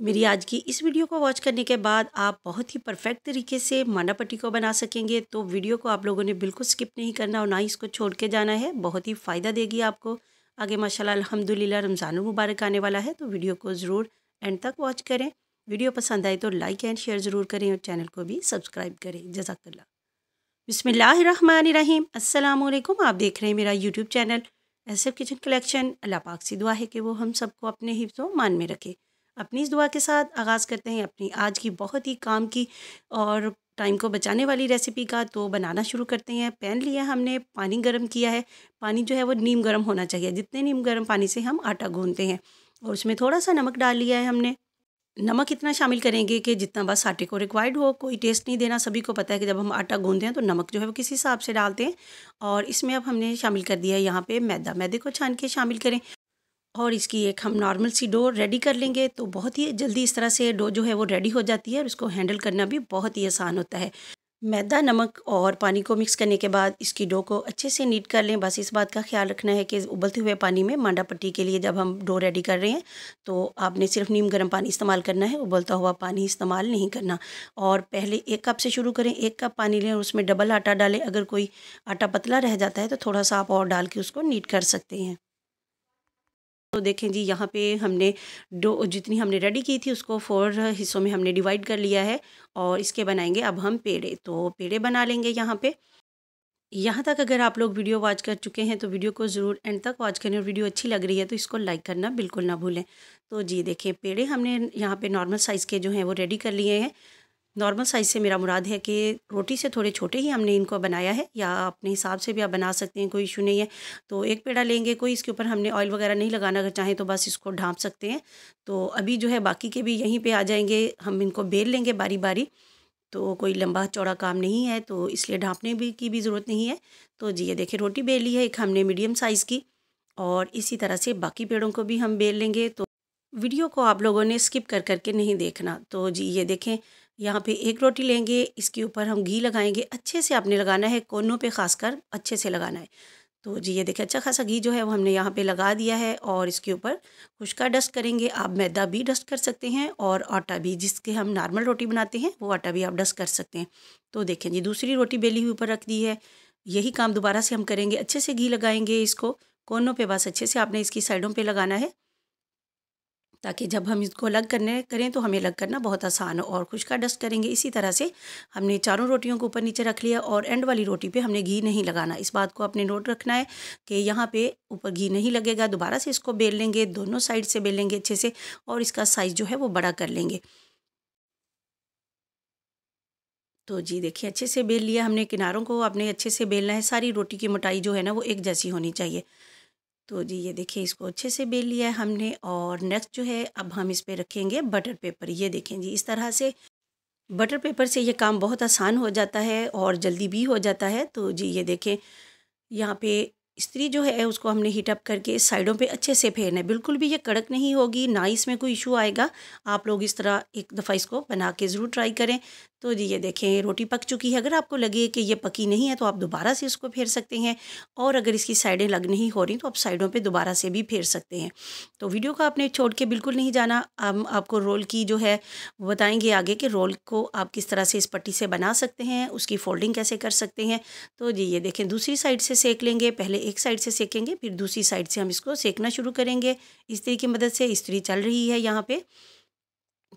मेरी हम्म। आज की इस वीडियो को वॉच करने के बाद आप बहुत ही परफेक्ट तरीके से माना पट्टी को बना सकेंगे तो वीडियो को आप लोगों ने बिल्कुल स्किप नहीं करना और ना ही इसको छोड़ के जाना है बहुत ही फ़ायदा देगी आपको आगे माशाल्लाह अल्हम्दुलिल्लाह रमज़ान मुबारक आने वाला है तो वीडियो को ज़रूर एंड तक वॉच करें वीडियो पसंद आए तो लाइक एंड शेयर ज़रूर करें और चैनल को भी सब्सक्राइब करें जजाकल्ला बिसमीम असलकुम आप देख रहे हैं मेरा YouTube channel S kitchen collection Allah पाक से दुआ है कि वो हम सबको अपने हिफ्सों मान में रखे अपनी इस दुआ के साथ आगाज़ करते हैं अपनी आज की बहुत ही काम की और टाइम को बचाने वाली रेसिपी का तो बनाना शुरू करते हैं पैन लिया हमने पानी गर्म किया है पानी जो है वो नीम गर्म होना चाहिए जितने नीम गर्म पानी से हम आटा गूंदते हैं और उसमें थोड़ा सा नमक डाल लिया है हमने नमक इतना शामिल करेंगे कि जितना बस आटे को रिक्वायर्ड हो कोई टेस्ट नहीं देना सभी को पता है कि जब हम आटा गूंदते हैं तो नमक जो है वो किसी हिसाब से डालते हैं और इसमें अब हमने शामिल कर दिया है यहाँ पर मैदा मैदे को छान के शामिल करें और इसकी एक हम नॉर्मल सी डो रेडी कर लेंगे तो बहुत ही जल्दी इस तरह से डो जो है वो रेडी हो जाती है और इसको हैंडल करना भी बहुत ही आसान होता है मैदा नमक और पानी को मिक्स करने के बाद इसकी डो को अच्छे से नीट कर लें बस इस बात का ख्याल रखना है कि उबलते हुए पानी में मांडा पट्टी के लिए जब हम डो रेडी कर रहे हैं तो आपने सिर्फ नीम गर्म पानी इस्तेमाल करना है उबलता हुआ पानी इस्तेमाल नहीं करना और पहले एक कप से शुरू करें एक कप पानी लें और उसमें डबल आटा डालें अगर कोई आटा पतला रह जाता है तो थोड़ा सा आप और डाल के उसको नीट कर सकते हैं तो देखें जी यहाँ पे हमने डो जितनी हमने रेडी की थी उसको फोर हिस्सों में हमने डिवाइड कर लिया है और इसके बनाएंगे अब हम पेड़े तो पेड़े बना लेंगे यहाँ पे यहाँ तक अगर आप लोग वीडियो वॉच कर चुके हैं तो वीडियो को ज़रूर एंड तक वॉच करें और वीडियो अच्छी लग रही है तो इसको लाइक करना बिल्कुल ना भूलें तो जी देखिए पेड़े हमने यहाँ पर नॉर्मल साइज़ के जो हैं वो रेडी कर लिए हैं नॉर्मल साइज़ से मेरा मुराद है कि रोटी से थोड़े छोटे ही हमने इनको बनाया है या अपने हिसाब से भी आप बना सकते हैं कोई इशू नहीं है तो एक पेड़ा लेंगे कोई इसके ऊपर हमने ऑयल वगैरह नहीं लगाना अगर चाहें तो बस इसको ढांप सकते हैं तो अभी जो है बाकी के भी यहीं पर आ जाएंगे हम इनको बेल लेंगे बारी बारी तो कोई लंबा चौड़ा काम नहीं है तो इसलिए ढांपने भी की भी ज़रूरत नहीं है तो जी ये देखिए रोटी बेल ली है एक हमने मीडियम साइज़ की और इसी तरह से बाकी पेड़ों को भी हम बेल लेंगे तो वीडियो को आप लोगों ने स्किप कर करके नहीं देखना तो जी ये देखें यहाँ पे एक रोटी लेंगे इसके ऊपर हम घी लगाएंगे अच्छे से आपने लगाना है कोनों पे खासकर अच्छे से लगाना है तो जी ये देखिए अच्छा खासा घी जो है वो हमने यहाँ पे लगा दिया है और इसके ऊपर खुशका डस्ट करेंगे आप मैदा भी डस्ट कर सकते हैं और आटा भी जिसके हम नॉर्मल रोटी बनाते हैं वो आटा भी आप डस्ट कर सकते हैं तो देखें जी दूसरी रोटी बेली हुई ऊपर रख दी है यही काम दोबारा से हम करेंगे अच्छे से घी लगाएंगे इसको कोनों पर बस अच्छे से आपने इसकी साइडों पर लगाना है ताकि जब हम इसको अलग करने करें तो हमें अलग करना बहुत आसान हो और का डस्ट करेंगे इसी तरह से हमने चारों रोटियों को ऊपर नीचे रख लिया और एंड वाली रोटी पे हमने घी नहीं लगाना इस बात को आपने नोट रखना है कि यहाँ पे ऊपर घी नहीं लगेगा दोबारा से इसको बेल लेंगे दोनों साइड से बेल लेंगे अच्छे से और इसका साइज़ जो है वो बड़ा कर लेंगे तो जी देखिए अच्छे से बेल लिया हमने किनारों को आपने अच्छे से बेलना है सारी रोटी की मोटाई जो है ना वो एक जैसी होनी चाहिए तो जी ये देखिए इसको अच्छे से बेल लिया है हमने और नेक्स्ट जो है अब हम इस पर रखेंगे बटर पेपर ये देखें जी इस तरह से बटर पेपर से ये काम बहुत आसान हो जाता है और जल्दी भी हो जाता है तो जी ये देखें यहाँ पे इस्त्री जो है उसको हमने हीट अप करके साइडों पे अच्छे से फेरना है बिल्कुल भी ये कड़क नहीं होगी ना इसमें कोई इशू आएगा आप लोग इस तरह एक दफ़ा इसको बना के ज़रूर ट्राई करें तो जी ये देखें रोटी पक चुकी है अगर आपको लगे कि ये पकी नहीं है तो आप दोबारा से इसको फेर सकते हैं और अगर इसकी साइडें लग नहीं हो रही तो आप साइडों पर दोबारा से भी फेर सकते हैं तो वीडियो को आपने छोड़ के बिल्कुल नहीं जाना हम आपको रोल की जो है बताएँगे आगे कि रोल को आप किस तरह से इस पट्टी से बना सकते हैं उसकी फोल्डिंग कैसे कर सकते हैं तो जी ये देखें दूसरी साइड से सेक लेंगे पहले एक साइड से सेकेंगे फिर दूसरी साइड से हम इसको सेकना शुरू करेंगे इस्त्री की मदद से इस्त्री चल रही है यहाँ पे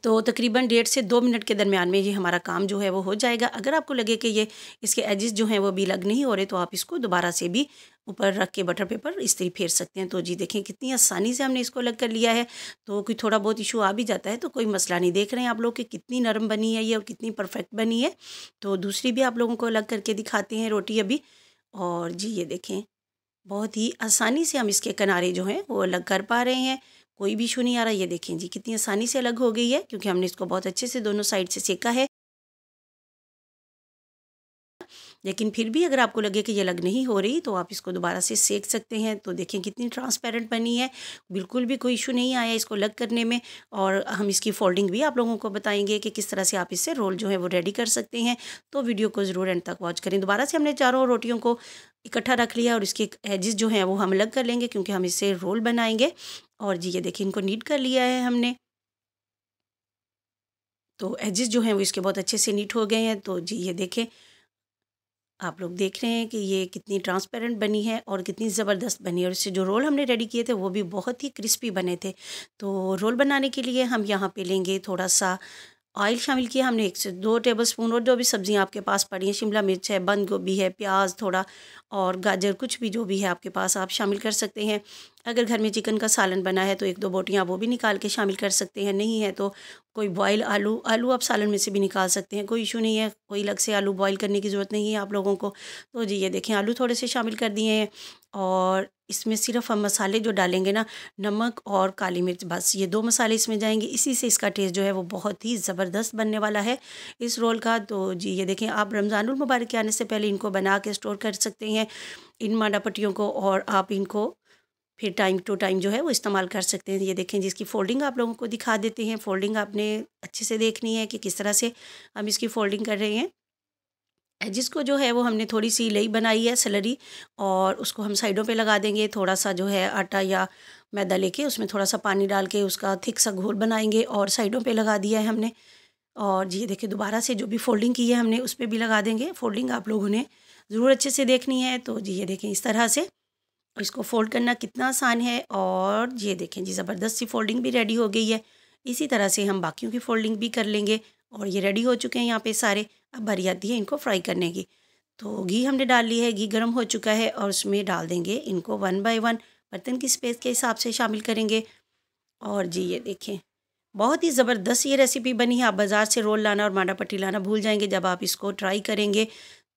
तो तकरीबन डेढ़ से दो मिनट के दरमियान में ये हमारा काम जो है वो हो जाएगा अगर आपको लगे कि ये इसके एजेस जो हैं वो भी लग नहीं हो रहे तो आप इसको दोबारा से भी ऊपर रख के बटर पेपर इस्त्री फेर सकते हैं तो जी देखें कितनी आसानी से हमने इसको अलग कर लिया है तो कोई थोड़ा बहुत इशू आ भी जाता है तो कोई मसला नहीं देख रहे हैं आप लोग कि कितनी नरम बनी है ये और कितनी परफेक्ट बनी है तो दूसरी भी आप लोगों को अलग करके दिखाते हैं रोटी अभी और जी ये देखें बहुत ही आसानी से हम इसके किनारे जो हैं वो अलग कर पा रहे हैं कोई भी इशू नहीं आ रहा ये देखें जी कितनी आसानी से अलग हो गई है क्योंकि हमने इसको बहुत अच्छे से दोनों साइड से सेका है लेकिन फिर भी अगर आपको लगे कि ये लग नहीं हो रही तो आप इसको दोबारा से सेक सकते हैं तो देखें कितनी ट्रांसपेरेंट बनी है बिल्कुल भी कोई इशू नहीं आया इसको लग करने में और हम इसकी फोल्डिंग भी आप लोगों को बताएंगे कि किस तरह से आप इससे रोल जो है वो रेडी कर सकते हैं तो वीडियो को ज़रूर एंड तक वॉच करें दोबारा से हमने चारों रोटियों को इकट्ठा रख लिया और इसके एजिस जो हैं वो हम अलग कर लेंगे क्योंकि हम इससे रोल बनाएंगे और जी ये देखिए इनको नीट कर लिया है हमने तो एजिस जो हैं वो इसके बहुत अच्छे से नीट हो गए हैं तो जी ये देखें आप लोग देख रहे हैं कि ये कितनी ट्रांसपेरेंट बनी है और कितनी ज़बरदस्त बनी है और इससे जो रोल हमने रेडी किए थे वो भी बहुत ही क्रिस्पी बने थे तो रोल बनाने के लिए हम यहाँ पे लेंगे थोड़ा सा ऑयल शामिल किया हमने एक से दो टेबल स्पून और जो भी सब्ज़ियाँ आपके पास पड़ी हैं शिमला मिर्च है बंद गोभी है प्याज थोड़ा और गाजर कुछ भी जो भी है आपके पास आप शामिल कर सकते हैं अगर घर में चिकन का सालन बना है तो एक दो बोटियाँ वो भी निकाल के शामिल कर सकते हैं नहीं है तो कोई बॉयल आलू आलू आप सालन में से भी निकाल सकते हैं कोई इशू नहीं है कोई अलग से आलू बॉयल करने की ज़रूरत नहीं है आप लोगों को तो जी ये देखें आलू थोड़े से शामिल कर दिए हैं और इसमें सिर्फ हम मसाले जो डालेंगे ना नमक और काली मिर्च बस ये दो मसाले इसमें जाएंगे इसी से इसका टेस्ट जो है वो बहुत ही ज़बरदस्त बनने वाला है इस रोल का तो जी ये देखें आप रमज़ानुल मुबारक के आने से पहले इनको बना के स्टोर कर सकते हैं इन माडा पट्टियों को और आप इनको फिर टाइम टू टाइम जो है वो इस्तेमाल कर सकते हैं ये देखें जिसकी फ़ोल्डिंग आप लोगों को दिखा देते हैं फ़ोल्डिंग आपने अच्छे से देखनी है कि किस तरह से हम इसकी फ़ोल्डिंग कर रहे हैं जिसको जो है वो हमने थोड़ी सी लई बनाई है सलरी और उसको हम साइडों पे लगा देंगे थोड़ा सा जो है आटा या मैदा लेके उसमें थोड़ा सा पानी डाल के उसका थिक सा घोल बनाएंगे और साइडों पे लगा दिया है हमने और ये देखिए दोबारा से जो भी फोल्डिंग की है हमने उस पर भी लगा देंगे फोल्डिंग आप लोगों ने ज़रूर अच्छे से देखनी है तो जी ये देखें इस तरह से इसको फोल्ड करना कितना आसान है और ये देखें जी ज़बरदस्त सी फोल्डिंग भी रेडी हो गई है इसी तरह से हम बाकियों की फोल्डिंग भी कर लेंगे और ये रेडी हो चुके हैं यहाँ पे सारे अब भरी आती है इनको फ्राई करने की तो घी हमने डाल ली है घी गर्म हो चुका है और उसमें डाल देंगे इनको वन बाय वन बर्तन की स्पेस के हिसाब से शामिल करेंगे और जी ये देखें बहुत ही ज़बरदस्त ये रेसिपी बनी है आप बाज़ार से रोल लाना और माडा पट्टी लाना भूल जाएंगे जब आप इसको ट्राई करेंगे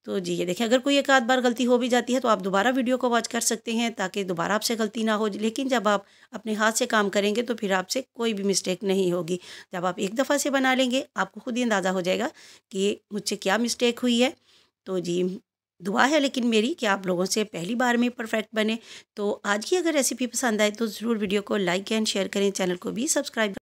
तो जी ये देखें अगर कोई एक आध बार गलती हो भी जाती है तो आप दोबारा वीडियो को वॉच कर सकते हैं ताकि दोबारा आपसे गलती ना हो लेकिन जब आप अपने हाथ से काम करेंगे तो फिर आपसे कोई भी मिस्टेक नहीं होगी जब आप एक दफ़ा से बना लेंगे आपको खुद ही अंदाज़ा हो जाएगा कि मुझसे क्या मिस्टेक हुई है तो जी दुआ है लेकिन मेरी कि आप लोगों से पहली बार में परफेक्ट बने तो आज की अगर रेसिपी पसंद आए तो ज़रूर वीडियो को लाइक एंड शेयर करें चैनल को भी सब्सक्राइब